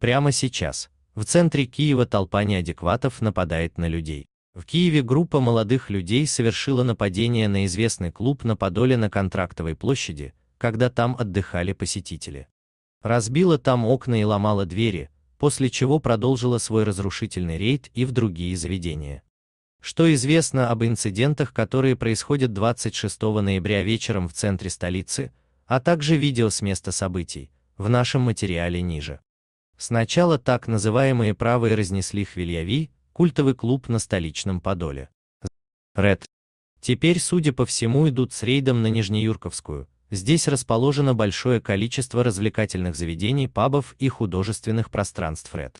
Прямо сейчас в центре Киева толпа неадекватов нападает на людей. В Киеве группа молодых людей совершила нападение на известный клуб на Подоле на Контрактовой площади, когда там отдыхали посетители. Разбила там окна и ломала двери, после чего продолжила свой разрушительный рейд и в другие заведения. Что известно об инцидентах, которые происходят 26 ноября вечером в центре столицы, а также видео с места событий, в нашем материале ниже. Сначала так называемые правые разнесли Хвильяви, культовый клуб на столичном Подоле. Ред. Теперь, судя по всему, идут с рейдом на Нижнеюрковскую. Здесь расположено большое количество развлекательных заведений, пабов и художественных пространств Ред.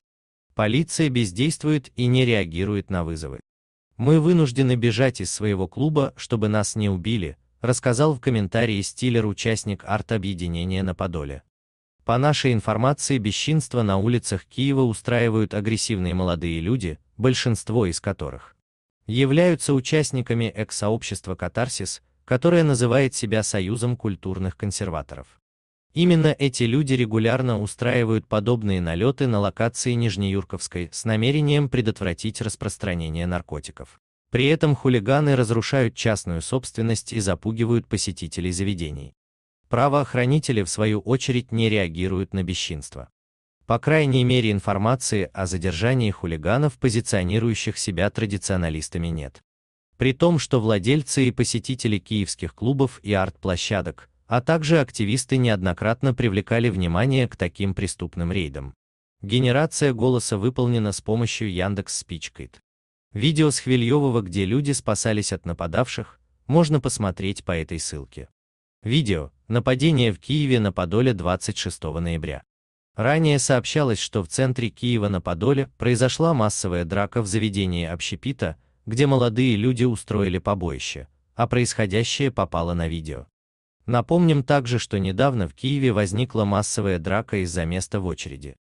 Полиция бездействует и не реагирует на вызовы. Мы вынуждены бежать из своего клуба, чтобы нас не убили, рассказал в комментарии Стиллер участник арт-объединения на Подоле. По нашей информации, бесчинства на улицах Киева устраивают агрессивные молодые люди, большинство из которых являются участниками экс-сообщества «Катарсис», которое называет себя Союзом культурных консерваторов. Именно эти люди регулярно устраивают подобные налеты на локации Нижнеюрковской с намерением предотвратить распространение наркотиков. При этом хулиганы разрушают частную собственность и запугивают посетителей заведений. Правоохранители в свою очередь не реагируют на бесчинство. По крайней мере информации о задержании хулиганов, позиционирующих себя традиционалистами нет. При том, что владельцы и посетители киевских клубов и арт-площадок, а также активисты неоднократно привлекали внимание к таким преступным рейдам. Генерация голоса выполнена с помощью Яндекс Спичкайт. Видео с Хвильевого, где люди спасались от нападавших, можно посмотреть по этой ссылке. Видео. Нападение в Киеве на Подоле 26 ноября. Ранее сообщалось, что в центре Киева на Подоле произошла массовая драка в заведении общепита, где молодые люди устроили побоище, а происходящее попало на видео. Напомним также, что недавно в Киеве возникла массовая драка из-за места в очереди.